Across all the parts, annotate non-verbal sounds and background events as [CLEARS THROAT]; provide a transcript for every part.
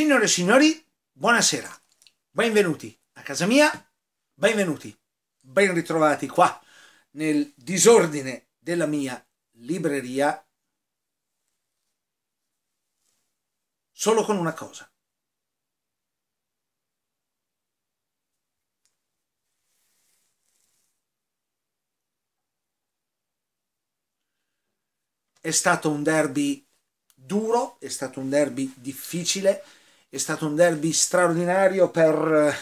Signore e signori, buonasera, benvenuti a casa mia, benvenuti, ben ritrovati qua nel disordine della mia libreria, solo con una cosa. È stato un derby duro, è stato un derby difficile, è stato un derby straordinario per eh,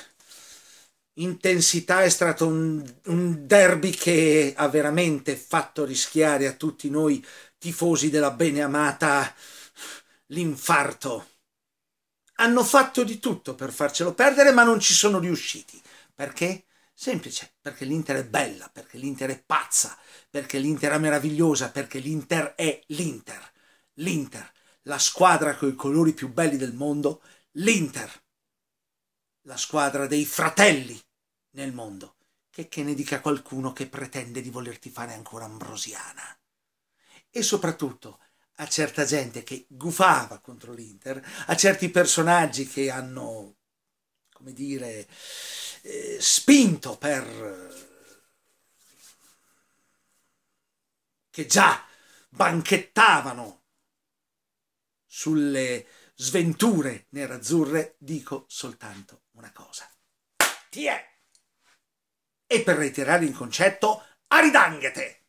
intensità, è stato un, un derby che ha veramente fatto rischiare a tutti noi tifosi della beneamata l'infarto. Hanno fatto di tutto per farcelo perdere, ma non ci sono riusciti. Perché? Semplice, perché l'Inter è bella, perché l'Inter è pazza, perché l'Inter è meravigliosa, perché l'Inter è l'Inter. L'Inter, la squadra con i colori più belli del mondo, l'Inter, la squadra dei fratelli nel mondo, che che ne dica qualcuno che pretende di volerti fare ancora ambrosiana. E soprattutto a certa gente che gufava contro l'Inter, a certi personaggi che hanno, come dire, eh, spinto per... che già banchettavano sulle sventure nerazzurre, dico soltanto una cosa. Ti è! E per reiterare il concetto, aridanghete!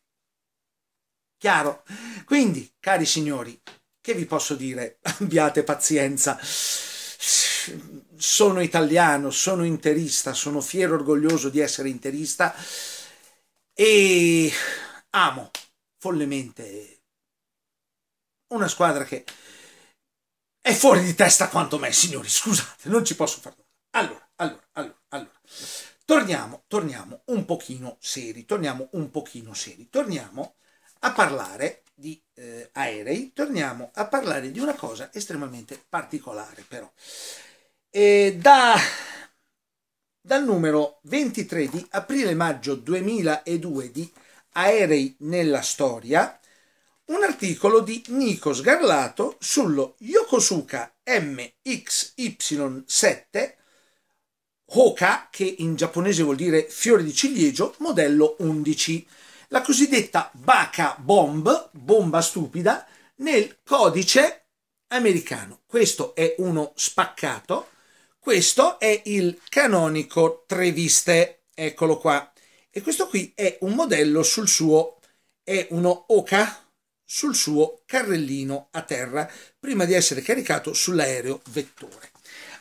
Chiaro? Quindi, cari signori, che vi posso dire? [LAUGHS] Abbiate pazienza. Sono italiano, sono interista, sono fiero e orgoglioso di essere interista e amo follemente una squadra che è fuori di testa quanto me, signori, scusate, non ci posso fare nulla. Allora, allora, allora, allora. Torniamo, torniamo un pochino seri, torniamo un pochino seri, torniamo a parlare di eh, aerei, torniamo a parlare di una cosa estremamente particolare però. E da, dal numero 23 di aprile-maggio 2002 di Aerei nella storia, un articolo di Nico Sgarlato sullo Yokosuka MXY7 Hoka, che in giapponese vuol dire fiore di ciliegio, modello 11. La cosiddetta Baka Bomb, bomba stupida, nel codice americano. Questo è uno spaccato, questo è il canonico Treviste, eccolo qua. E questo qui è un modello sul suo, è uno Oka sul suo carrellino a terra prima di essere caricato sull'aereo vettore.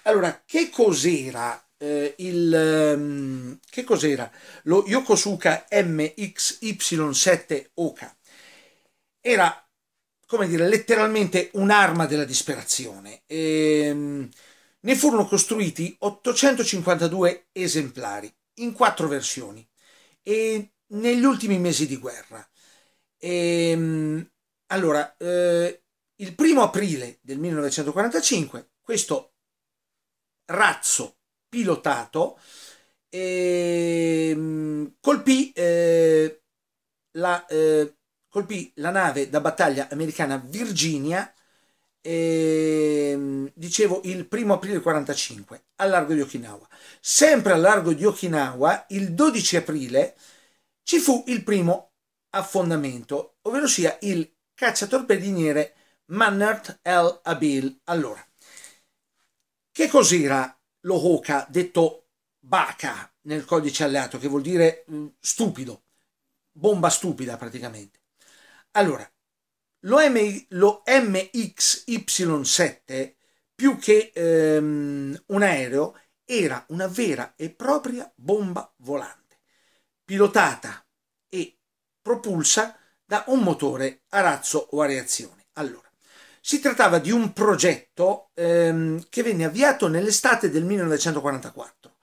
Allora, che cos'era eh, il um, che cos'era lo Yokosuka MXY7OK? Era come dire, letteralmente un'arma della disperazione. Ehm, ne furono costruiti 852 esemplari in quattro versioni e negli ultimi mesi di guerra. Ehm, allora, eh, il primo aprile del 1945, questo razzo pilotato eh, colpì, eh, la, eh, colpì, la, nave da battaglia americana Virginia, ehm, dicevo il primo aprile 1945, al largo di Okinawa. Sempre al largo di Okinawa, il 12 aprile, ci fu il primo affondamento, ovvero sia il cacciatorpediniere Mannert El Abil. Allora, che cos'era lo Hoka detto Baka nel codice alleato, che vuol dire mh, mm, stupido, bomba stupida praticamente? Allora, lo, M- lo MXY7 più che ehm, un aereo era una vera e propria bomba volante, pilotata e propulsa da un motore a razzo o a reazione. Allora, si trattava di un progetto ehm, che venne avviato nell'estate del 1944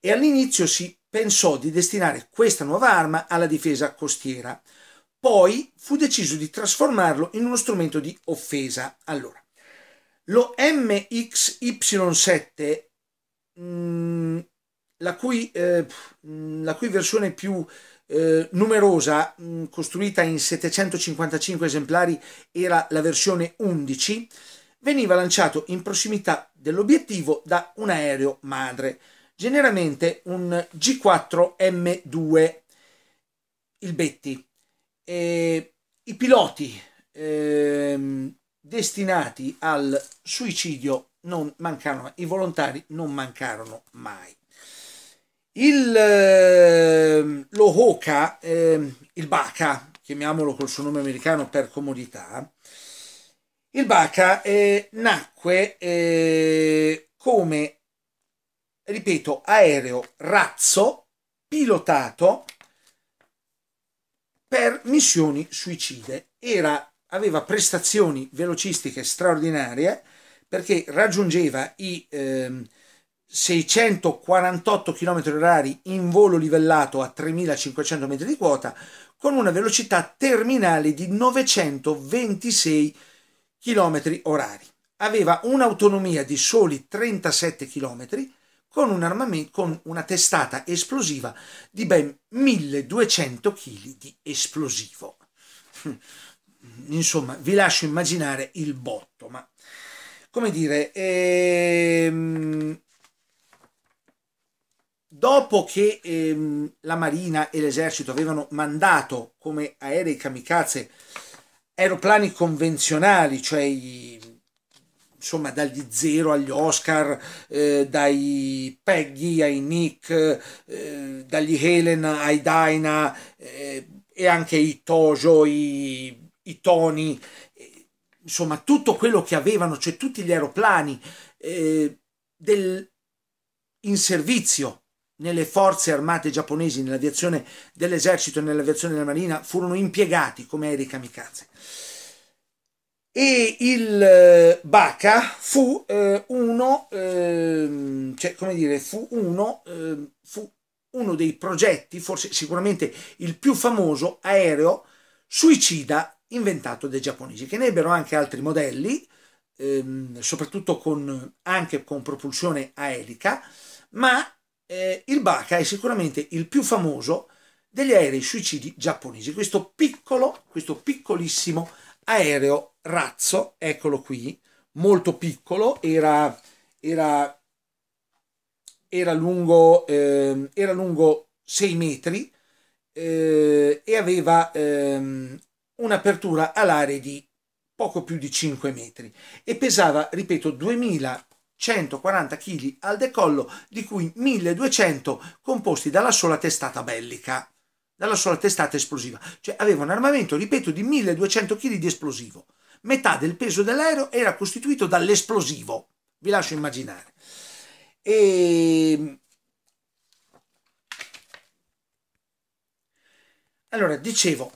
e all'inizio si pensò di destinare questa nuova arma alla difesa costiera. Poi fu deciso di trasformarlo in uno strumento di offesa. Allora, lo MXY7, mh, mm, la, cui, eh, mm, la cui versione più eh, numerosa, mh, mm, costruita in 755 esemplari, era la versione 11, veniva lanciato in prossimità dell'obiettivo da un aereo madre, generalmente un G4M2, il Betty. E I piloti eh, destinati al suicidio non mancarono, i volontari non mancarono mai. Il, eh, lo Hoka, eh, il Baca, chiamiamolo col suo nome americano per comodità, il Baca eh, nacque eh, come, ripeto, aereo razzo pilotato per missioni suicide. Era, aveva prestazioni velocistiche straordinarie perché raggiungeva i... Ehm, 648 km h in volo livellato a 3500 metri di quota con una velocità terminale di 926 km h Aveva un'autonomia di soli 37 km con, un con una testata esplosiva di ben 1200 kg di esplosivo. [LAUGHS] Insomma, vi lascio immaginare il botto, ma come dire, ehm, dopo che ehm, la Marina e l'esercito avevano mandato come aerei kamikaze aeroplani convenzionali, cioè insomma dagli Zero agli Oscar, eh, dai Peggy ai Nick, eh, dagli Helen ai Dyna eh, e anche i Tojo, i, i Tony, eh, insomma tutto quello che avevano, cioè tutti gli aeroplani eh, del, in servizio nelle forze armate giapponesi, nell'aviazione dell'esercito e nell'aviazione della marina, furono impiegati come aerei kamikaze. E il eh, Baka fu eh, uno, eh, cioè, come dire, fu uno, eh, fu uno dei progetti, forse sicuramente il più famoso aereo suicida inventato dai giapponesi, che ne ebbero anche altri modelli, ehm, soprattutto con, anche con propulsione aerica, ma eh, il Baka è sicuramente il più famoso degli aerei suicidi giapponesi. Questo piccolo, questo piccolissimo aereo razzo, eccolo qui, molto piccolo, era, era, era lungo, eh, era lungo 6 metri eh, e aveva ehm, un'apertura alare di poco più di 5 metri e pesava, ripeto, 2000 140 kg al decollo, di cui 1200 composti dalla sola testata bellica, dalla sola testata esplosiva. Cioè aveva un armamento, ripeto, di 1200 kg di esplosivo. Metà del peso dell'aereo era costituito dall'esplosivo. Vi lascio immaginare. E... Ehm, allora, dicevo,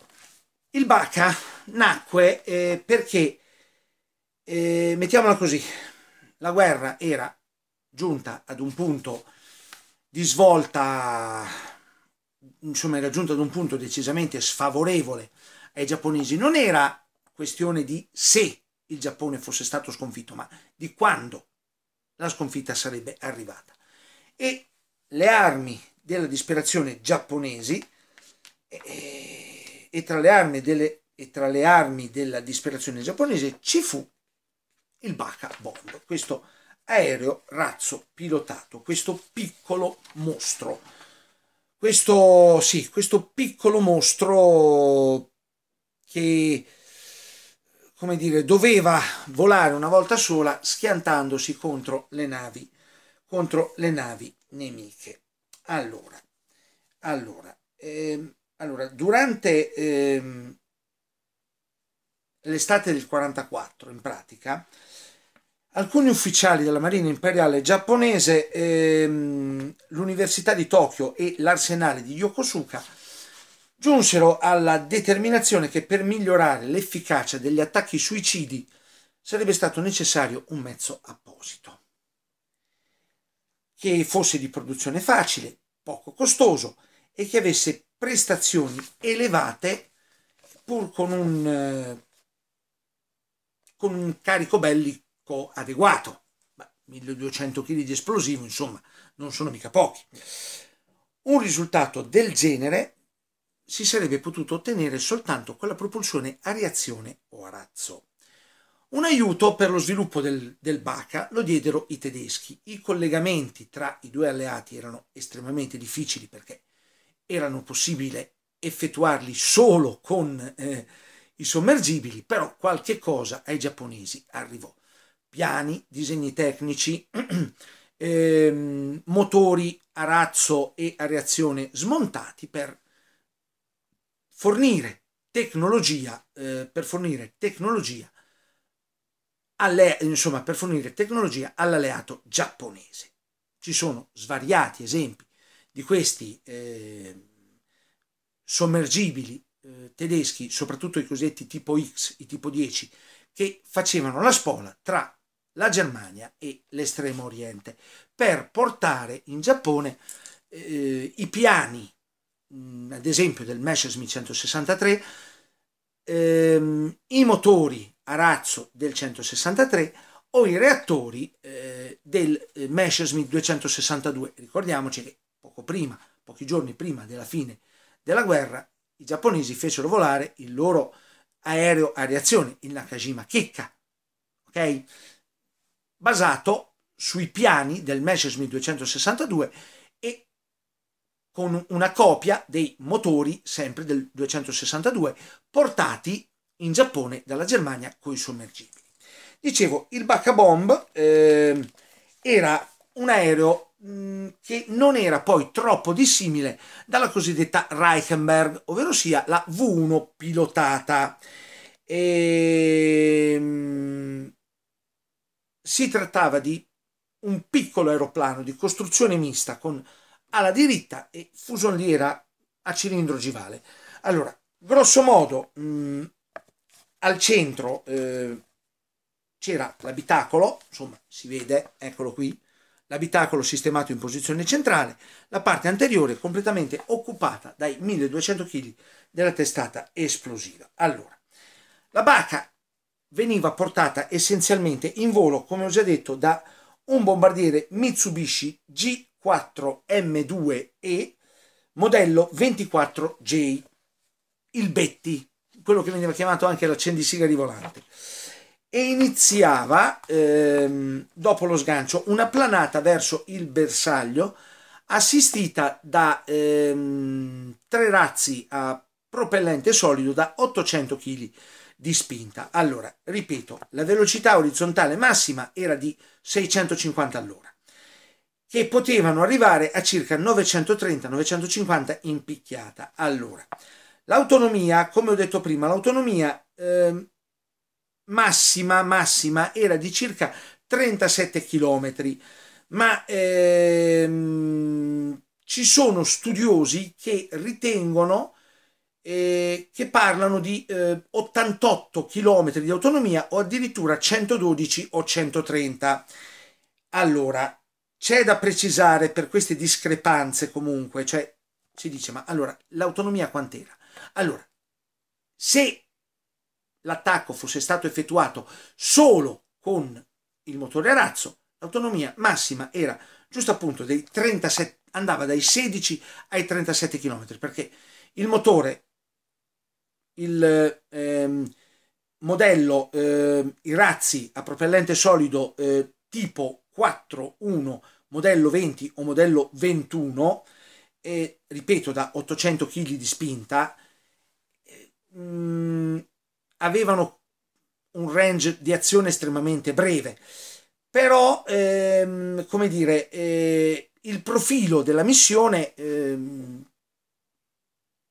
il Baca nacque eh, perché, eh, mettiamola così, la guerra era giunta ad un punto di svolta, insomma era giunta ad un punto decisamente sfavorevole ai giapponesi. Non era questione di se il Giappone fosse stato sconfitto, ma di quando la sconfitta sarebbe arrivata. E le armi della disperazione giapponesi eh, eh, e, tra, le armi delle, e tra le armi della disperazione giapponese ci fu il Baca Bond, questo aereo razzo pilotato, questo piccolo mostro. Questo, sì, questo piccolo mostro che, come dire, doveva volare una volta sola schiantandosi contro le navi, contro le navi nemiche. Allora, allora, ehm, allora durante... Ehm, l'estate del 44 in pratica, alcuni ufficiali della Marina Imperiale giapponese, ehm, l'Università di Tokyo e l'arsenale di Yokosuka giunsero alla determinazione che per migliorare l'efficacia degli attacchi suicidi sarebbe stato necessario un mezzo apposito, che fosse di produzione facile, poco costoso e che avesse prestazioni elevate pur con un eh, con un carico bellico adeguato. Ma 1200 kg di esplosivo, insomma, non sono mica pochi. Un risultato del genere si sarebbe potuto ottenere soltanto con la propulsione a reazione o a razzo. Un aiuto per lo sviluppo del, del Baca lo diedero i tedeschi. I collegamenti tra i due alleati erano estremamente difficili perché erano possibili effettuarli solo con eh, i sommergibili, però qualche cosa ai giapponesi arrivò. Piani, disegni tecnici, [CLEARS THROAT] ehm, motori a razzo e a reazione smontati per fornire tecnologia, eh, per fornire tecnologia alle, insomma, per fornire tecnologia all'alleato giapponese. Ci sono svariati esempi di questi eh, sommergibili eh, tedeschi, soprattutto i cosiddetti tipo X, i tipo 10, che facevano la spola tra la Germania e l'estremo oriente per portare in Giappone eh, i piani, mh, mm, ad esempio del Messerschmitt 163, ehm, i motori a razzo del 163 o i reattori eh, del eh, Messerschmitt 262. Ricordiamoci che poco prima, pochi giorni prima della fine della guerra, i giapponesi fecero volare il loro aereo a reazione, il Nakajima Kekka, ok? Basato sui piani del Messerschmitt 262 e con una copia dei motori sempre del 262 portati in Giappone dalla Germania con i sommergibili. Dicevo, il Bacca Bomb eh, era un aereo mm, che non era poi troppo dissimile dalla cosiddetta Reichenberg, ovvero sia la V1 pilotata. E, ehm, si trattava di un piccolo aeroplano di costruzione mista con ala diritta e fusoliera a cilindro ogivale. Allora, grosso modo, mh, mm, al centro eh, c'era l'abitacolo, insomma, si vede, eccolo qui, l'abitacolo sistemato in posizione centrale, la parte anteriore completamente occupata dai 1200 kg della testata esplosiva. Allora, la barca veniva portata essenzialmente in volo, come ho già detto, da un bombardiere Mitsubishi G4M2E modello 24J, il Betty, quello che veniva chiamato anche l'accendisiga di volante e iniziava, ehm, dopo lo sgancio, una planata verso il bersaglio assistita da ehm, tre razzi a propellente solido da 800 kg di spinta. Allora, ripeto, la velocità orizzontale massima era di 650 all'ora, che potevano arrivare a circa 930-950 in picchiata all'ora. L'autonomia, come ho detto prima, l'autonomia ehm, massima, massima era di circa 37 km, ma ehm, ci sono studiosi che ritengono eh, che parlano di eh, 88 km di autonomia o addirittura 112 o 130. Allora, c'è da precisare per queste discrepanze comunque, cioè si dice ma allora l'autonomia quant'era? Allora, se l'attacco fosse stato effettuato solo con il motore a razzo, l'autonomia massima era giusto appunto dei 37, andava dai 16 ai 37 km, perché il motore, il ehm, modello, eh, i razzi a propellente solido eh, tipo 4.1, modello 20 o modello 21, e, ripeto da 800 kg di spinta, mh, eh, mm, avevano un range di azione estremamente breve, però, ehm, come dire, eh, il profilo della missione ehm,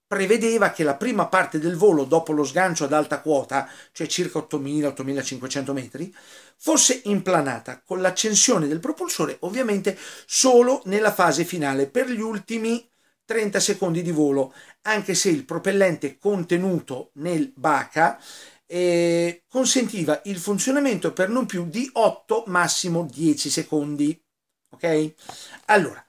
prevedeva che la prima parte del volo dopo lo sgancio ad alta quota, cioè circa 8.000-8.500 metri, fosse implanata con l'accensione del propulsore ovviamente solo nella fase finale per gli ultimi 30 secondi di volo, anche se il propellente contenuto nel Baca eh, consentiva il funzionamento per non più di 8, massimo 10 secondi. Ok? Allora,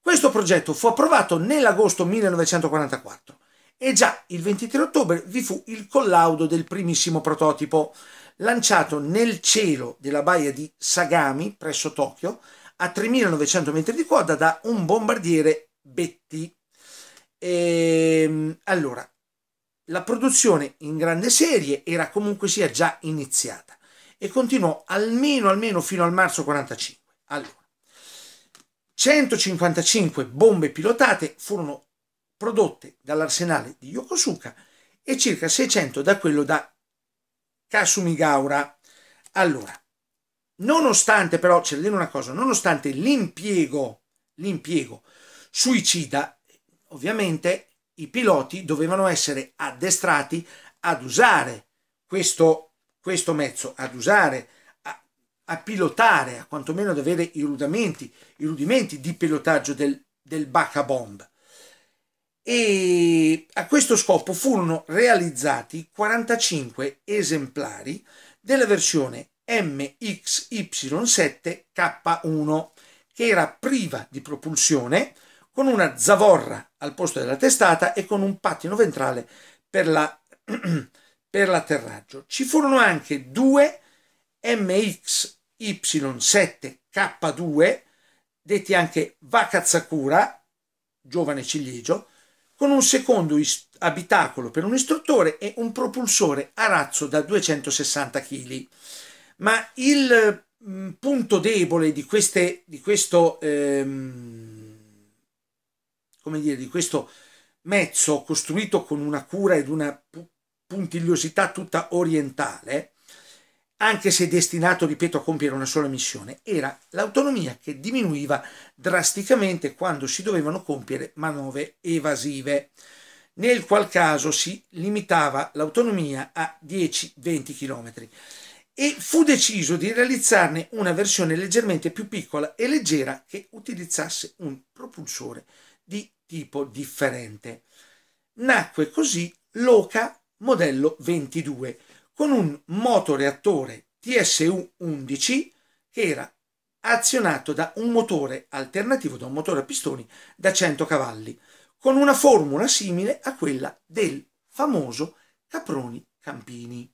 questo progetto fu approvato nell'agosto 1944 e già il 23 ottobre vi fu il collaudo del primissimo prototipo, lanciato nel cielo della baia di Sagami presso Tokyo a 3.900 metri di quota da un bombardiere Betty. E, ehm, allora, la produzione in grande serie era comunque sia già iniziata e continuò almeno, almeno fino al marzo 45. Allora, 155 bombe pilotate furono prodotte dall'arsenale di Yokosuka e circa 600 da quello da Kasumigaura. Allora, nonostante però, c'è da dire una cosa, nonostante l'impiego, l'impiego suicida. Ovviamente i piloti dovevano essere addestrati ad usare questo, questo mezzo, ad usare, a, a, pilotare, a quantomeno ad avere i rudimenti, i rudimenti di pilotaggio del, del Bacca Bomb. E a questo scopo furono realizzati 45 esemplari della versione MXY7K1 che era priva di propulsione, con una zavorra al posto della testata e con un pattino ventrale per, la, [CLEARS THROAT] per l'atterraggio. Ci furono anche due MXY7K2, detti anche Vacazzacura, giovane ciliegio, con un secondo abitacolo per un istruttore e un propulsore a razzo da 260 kg. Ma il mm, punto debole di, queste, di questo ehm, come dire, di questo mezzo costruito con una cura ed una puntigliosità tutta orientale, anche se destinato, ripeto, a compiere una sola missione, era l'autonomia che diminuiva drasticamente quando si dovevano compiere manovre evasive. Nel qual caso si limitava l'autonomia a 10-20 km e fu deciso di realizzarne una versione leggermente più piccola e leggera che utilizzasse un propulsore di tipo differente. Nacque così l'Oca modello 22 con un motoreattore TSU-11 che era azionato da un motore alternativo, da un motore a pistoni da 100 cavalli, con una formula simile a quella del famoso Caproni Campini.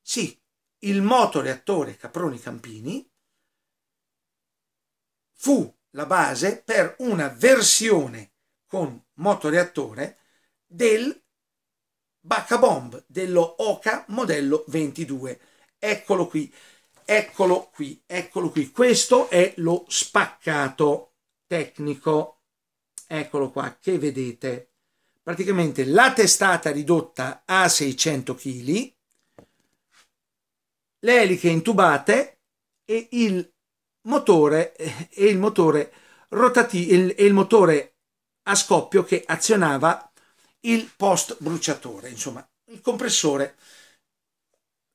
Sì, il motoreattore Caproni Campini fu la base per una versione con motoreattore del Bacca Bomb dello Oca modello 22. Eccolo qui, eccolo qui, eccolo qui. Questo è lo spaccato tecnico. Eccolo qua che vedete. Praticamente la testata ridotta a 600 kg, le eliche intubate e il motore eh, e il motore rotativo e il motore a scoppio che azionava il post bruciatore, insomma, il compressore.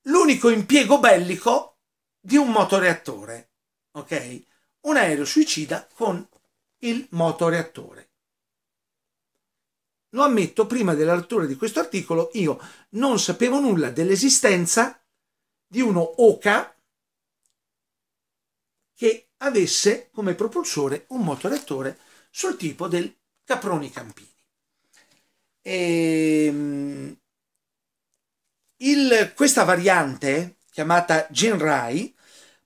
L'unico impiego bellico di un motoreattore, ok? Un aereo suicida con il motoreattore. Lo ammetto, prima della lettura di questo articolo io non sapevo nulla dell'esistenza di uno Oka che avesse come propulsore un motoreattore sul tipo del Caproni Campini. E, ehm, il, questa variante, chiamata Jinrai,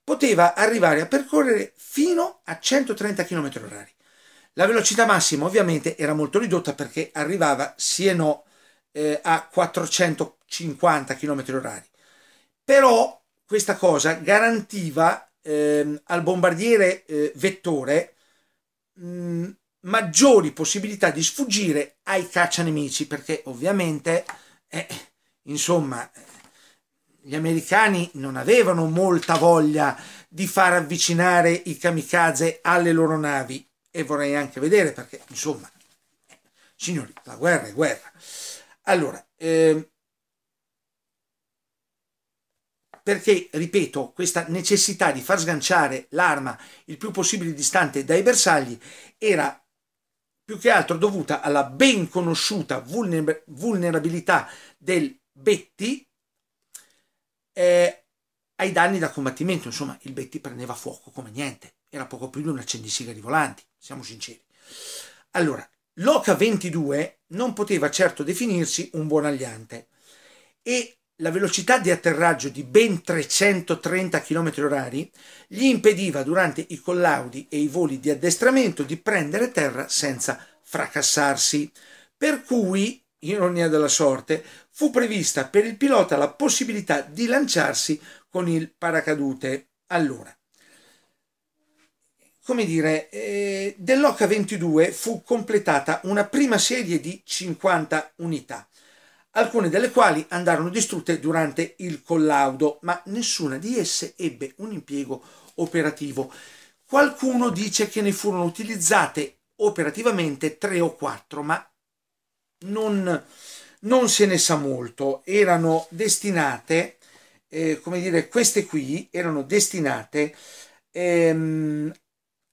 poteva arrivare a percorrere fino a 130 km/h. La velocità massima ovviamente era molto ridotta perché arrivava sì e no eh, a 450 km/h. Però questa cosa garantiva eh, al bombardiere eh, vettore mh, mm, maggiori possibilità di sfuggire ai caccianemici, perché ovviamente, eh, insomma, gli americani non avevano molta voglia di far avvicinare i kamikaze alle loro navi e vorrei anche vedere perché, insomma, eh, signori, la guerra è guerra. Allora, eh, perché, ripeto, questa necessità di far sganciare l'arma il più possibile distante dai bersagli era più che altro dovuta alla ben conosciuta vulner- vulnerabilità del Betty eh, ai danni da combattimento. Insomma, il Betty prendeva fuoco come niente, era poco più di un accendisiga di volanti, siamo sinceri. Allora, l'Oca 22 non poteva certo definirsi un buon aliante e la velocità di atterraggio di ben 330 km/h gli impediva durante i collaudi e i voli di addestramento di prendere terra senza fracassarsi. Per cui, ironia della sorte, fu prevista per il pilota la possibilità di lanciarsi con il paracadute. Allora, come dire, eh, dell'H22 fu completata una prima serie di 50 unità alcune delle quali andarono distrutte durante il collaudo, ma nessuna di esse ebbe un impiego operativo. Qualcuno dice che ne furono utilizzate operativamente tre o quattro, ma non, non se ne sa molto. Erano destinate, eh, come dire, queste qui erano destinate ehm,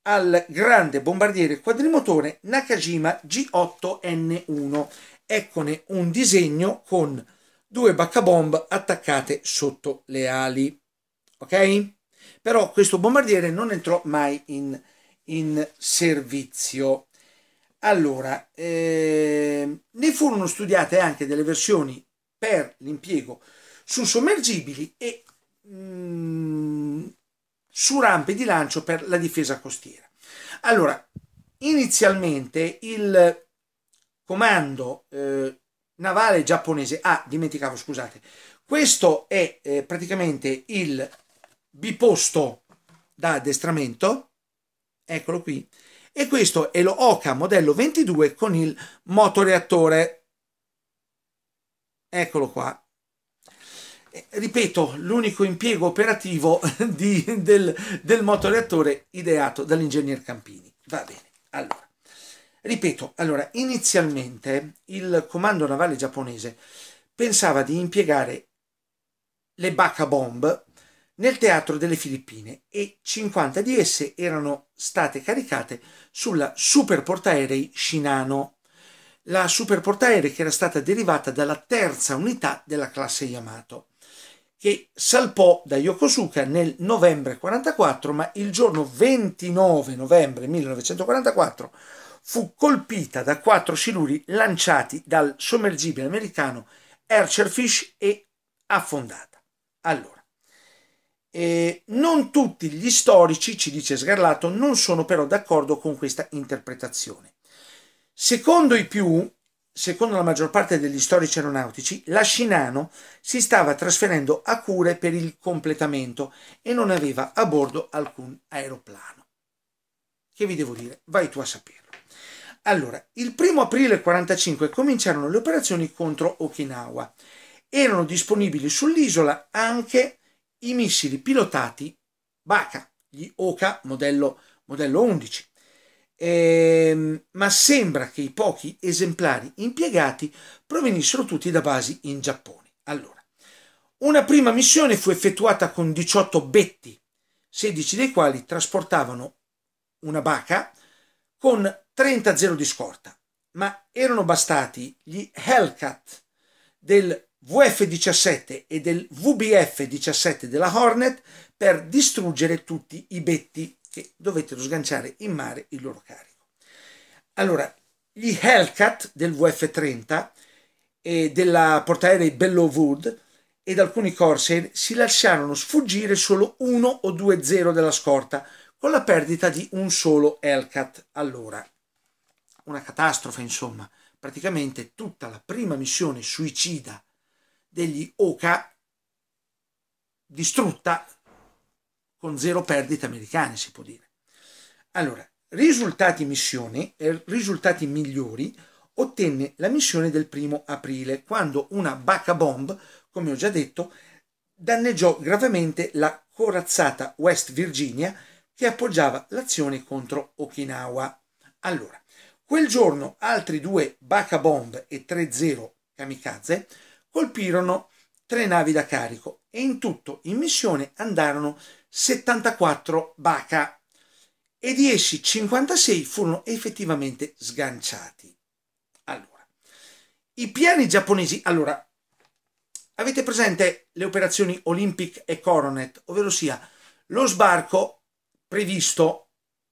al grande bombardiere quadrimotore Nakajima G8N1 eccone un disegno con due baccabomb attaccate sotto le ali. Ok? Però questo bombardiere non entrò mai in, in servizio. Allora, eh, ne furono studiate anche delle versioni per l'impiego su sommergibili e mh, mm, su rampe di lancio per la difesa costiera. Allora, inizialmente il comando eh, navale giapponese. Ah, dimenticavo, scusate. Questo è eh, praticamente il biposto da addestramento. Eccolo qui. E questo è lo Oka modello 22 con il motoreattore. Eccolo qua. Eh, ripeto, l'unico impiego operativo [LAUGHS] di, del, del motoreattore ideato dall'ingegner Campini. Va bene, allora. Ripeto, allora, inizialmente il comando navale giapponese pensava di impiegare le Baka Bomb nel teatro delle Filippine e 50 di esse erano state caricate sulla superportaerei Shinano, la superportaerei che era stata derivata dalla terza unità della classe Yamato, che salpò da Yokosuka nel novembre 1944, ma il giorno 29 novembre 1944 fu colpita da quattro siluri lanciati dal sommergibile americano Fish e affondata. Allora, eh, non tutti gli storici, ci dice Sgarlato, non sono però d'accordo con questa interpretazione. Secondo i più, secondo la maggior parte degli storici aeronautici, la Shinano si stava trasferendo a Cure per il completamento e non aveva a bordo alcun aeroplano. Che vi devo dire? Vai tu a saperlo. Allora, il primo aprile 1945 cominciarono le operazioni contro Okinawa. Erano disponibili sull'isola anche i missili pilotati Baka, gli Oka modello, modello 11. Ehm, ma sembra che i pochi esemplari impiegati provenissero tutti da basi in Giappone. Allora, una prima missione fu effettuata con 18 betti, 16 dei quali trasportavano una Baka con 30-0 di scorta, ma erano bastati gli Hellcat del VF-17 e del VBF-17 della Hornet per distruggere tutti i betti che dovettero sganciare in mare il loro carico. Allora, gli Hellcat del VF-30 e della portaerei Bellow Wood ed alcuni Corsair si lasciarono sfuggire solo 1 o 2-0 della scorta, con la perdita di un solo Hellcat all'ora una catastrofe, insomma. Praticamente tutta la prima missione suicida degli Oka distrutta con zero perdite americane, si può dire. Allora, risultati missioni, eh, risultati migliori ottenne la missione del primo aprile, quando una Bacca Bomb, come ho già detto, danneggiò gravemente la corazzata West Virginia che appoggiava l'azione contro Okinawa. Allora, Quel giorno altri due Baka Bomb e 3-0 Kamikaze colpirono tre navi da carico e in tutto in missione andarono 74 Baka e di essi 56 furono effettivamente sganciati. Allora, i piani giapponesi, allora, avete presente le operazioni Olympic e Coronet, ovvero sia lo sbarco previsto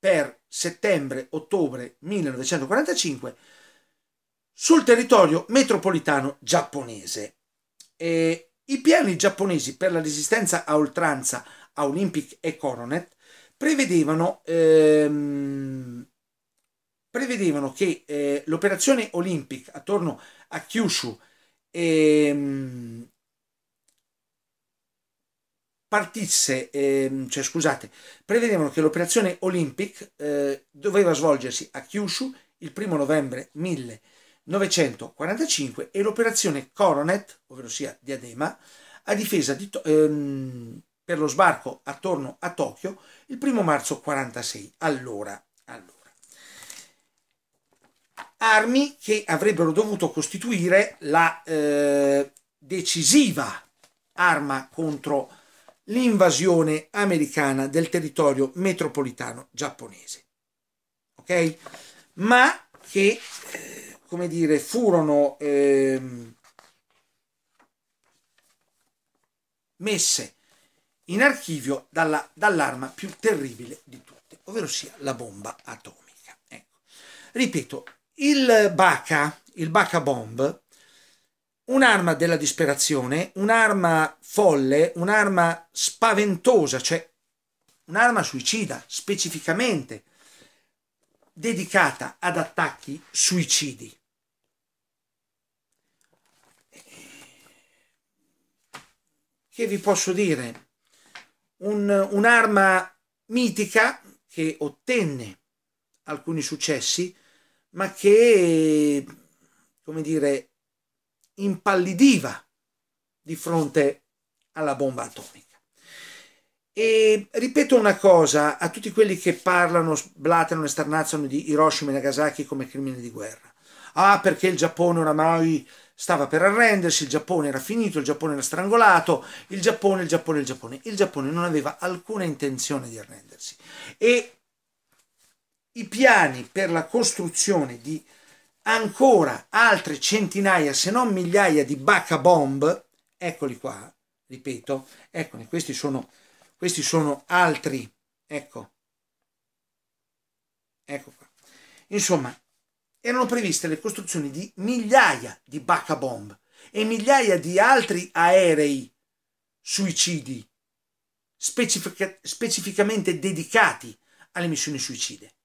per settembre-ottobre 1945 sul territorio metropolitano giapponese. E I piani giapponesi per la resistenza a oltranza a Olympic e Coronet prevedevano, ehm, prevedevano che eh, l'operazione Olympic attorno a Kyushu ehm, partisse, ehm, cioè scusate, prevedevano che l'operazione Olympic eh, doveva svolgersi a Kyushu il 1 novembre 1945 e l'operazione Coronet, ovvero sia Diadema, a difesa di, ehm, per lo sbarco attorno a Tokyo il 1 marzo 1946. Allora, allora. Armi che avrebbero dovuto costituire la eh, decisiva arma contro l'invasione americana del territorio metropolitano giapponese. Ok? Ma che, eh, come dire, furono ehm, messe in archivio dalla, dall'arma più terribile di tutte, ovvero sia la bomba atomica. Ecco. Ripeto, il Baca, il Baca Bomb, un'arma della disperazione, un'arma folle, un'arma spaventosa, cioè un'arma suicida specificamente dedicata ad attacchi suicidi. Che vi posso dire? Un, un'arma mitica che ottenne alcuni successi, ma che, come dire, impallidiva di fronte alla bomba atomica. E ripeto una cosa a tutti quelli che parlano, blatano e starnazzano di Hiroshima e Nagasaki come crimine di guerra. Ah, perché il Giappone oramai stava per arrendersi, il Giappone era finito, il Giappone era strangolato, il Giappone, il Giappone, il Giappone. Il Giappone non aveva alcuna intenzione di arrendersi. E i piani per la costruzione di ancora altre centinaia, se non migliaia di bacca bomb, eccoli qua, ripeto, eccoli, questi sono, questi sono altri, ecco, ecco qua. Insomma, erano previste le costruzioni di migliaia di bacca bomb e migliaia di altri aerei suicidi specific- specificamente dedicati alle missioni suicide.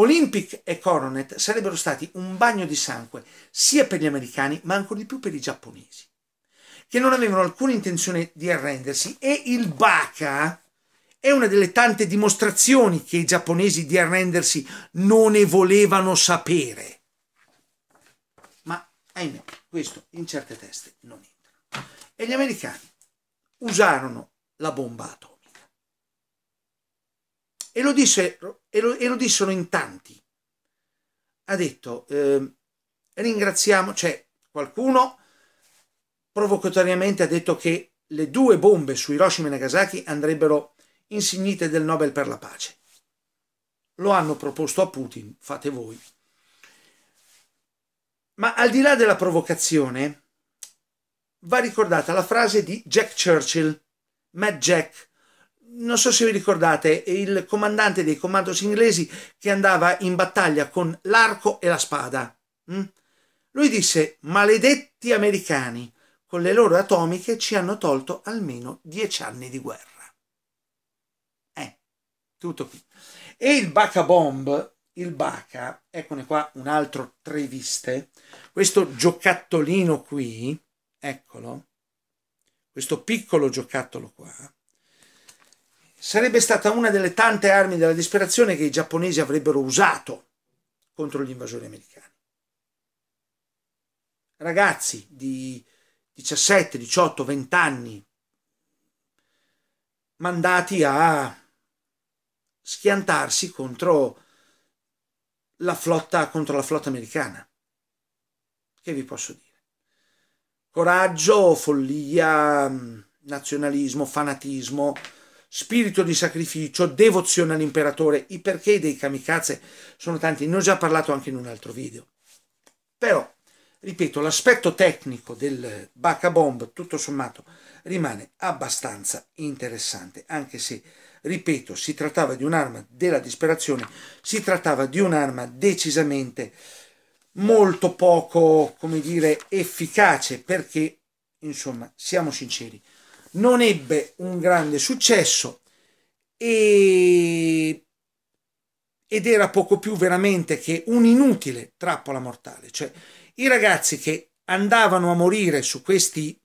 Olympic e Coronet sarebbero stati un bagno di sangue sia per gli americani ma ancora di più per i giapponesi, che non avevano alcuna intenzione di arrendersi e il Baka è una delle tante dimostrazioni che i giapponesi di arrendersi non ne volevano sapere. Ma ahimè, questo in certe teste non entra. E gli americani usarono la bomba atomica. E lo, disse, e lo, e lo dissero in tanti. Ha detto, eh, ringraziamo, cioè qualcuno provocatoriamente ha detto che le due bombe su Hiroshima e Nagasaki andrebbero insignite del Nobel per la pace. Lo hanno proposto a Putin, fate voi. Ma al di là della provocazione, va ricordata la frase di Jack Churchill, Mad Jack, non so se vi ricordate, il comandante dei comandos inglesi che andava in battaglia con l'arco e la spada. Mm? Lui disse: Maledetti americani, con le loro atomiche ci hanno tolto almeno dieci anni di guerra. Eh, tutto qui. E il Baca Bomb, il Baca, eccone qua un altro treviste, questo giocattolino qui, eccolo, questo piccolo giocattolo qua sarebbe stata una delle tante armi della disperazione che i giapponesi avrebbero usato contro gli invasori americani. Ragazzi di 17, 18, 20 anni mandati a schiantarsi contro la flotta, contro la flotta americana. Che vi posso dire? Coraggio, follia, nazionalismo, fanatismo, spirito di sacrificio, devozione all'imperatore. I perché dei kamikaze sono tanti, ne ho già parlato anche in un altro video. Però, ripeto, l'aspetto tecnico del Baka Bomb, tutto sommato, rimane abbastanza interessante, anche se, ripeto, si trattava di un'arma della disperazione, si trattava di un'arma decisamente molto poco, come dire, efficace, perché, insomma, siamo sinceri, non ebbe un grande successo e... ed era poco più veramente che un'inutile trappola mortale. Cioè, i ragazzi che andavano a morire su questi,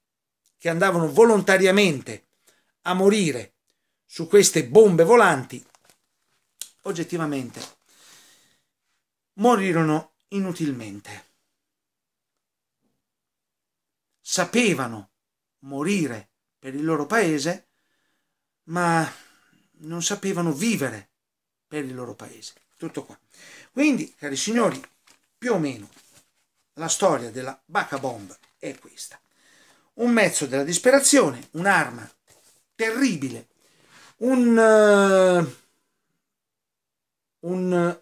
che andavano volontariamente a morire su queste bombe volanti, oggettivamente morirono inutilmente. Sapevano morire per il loro paese, ma non sapevano vivere per il loro paese. Tutto qua. Quindi, cari signori, più o meno la storia della Baca Bomb è questa. Un mezzo della disperazione, un'arma terribile, un, uh, un,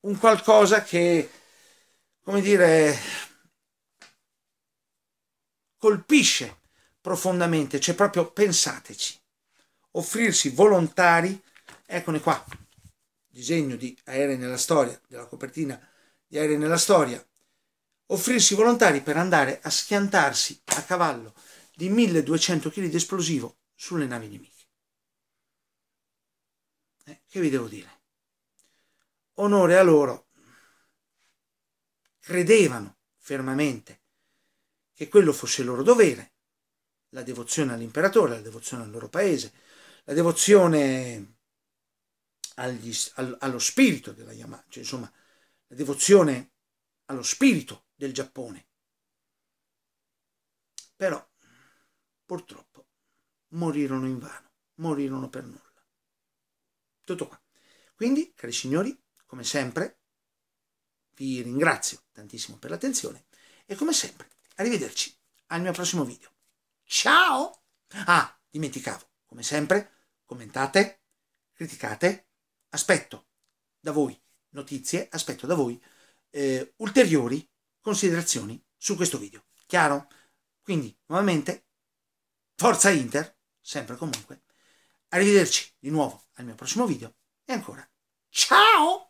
un qualcosa che, come dire, colpisce profondamente, cioè proprio pensateci, offrirsi volontari, eccone qua, disegno di aerei nella storia, della copertina di aerei nella storia, offrirsi volontari per andare a schiantarsi a cavallo di 1200 kg di esplosivo sulle navi nemiche. Eh, che vi devo dire? Onore a loro, credevano fermamente che quello fosse il loro dovere, la devozione all'imperatore, la devozione al loro paese, la devozione agli, all, allo spirito della Yamaha, cioè insomma la devozione allo spirito del Giappone. Però purtroppo morirono in vano, morirono per nulla. Tutto qua. Quindi, cari signori, come sempre, vi ringrazio tantissimo per l'attenzione e come sempre, arrivederci al mio prossimo video. Ciao! Ah, dimenticavo, come sempre, commentate, criticate, aspetto da voi notizie, aspetto da voi eh, ulteriori considerazioni su questo video. Chiaro? Quindi, nuovamente, forza Inter, sempre comunque. Arrivederci di nuovo al mio prossimo video e ancora, ciao!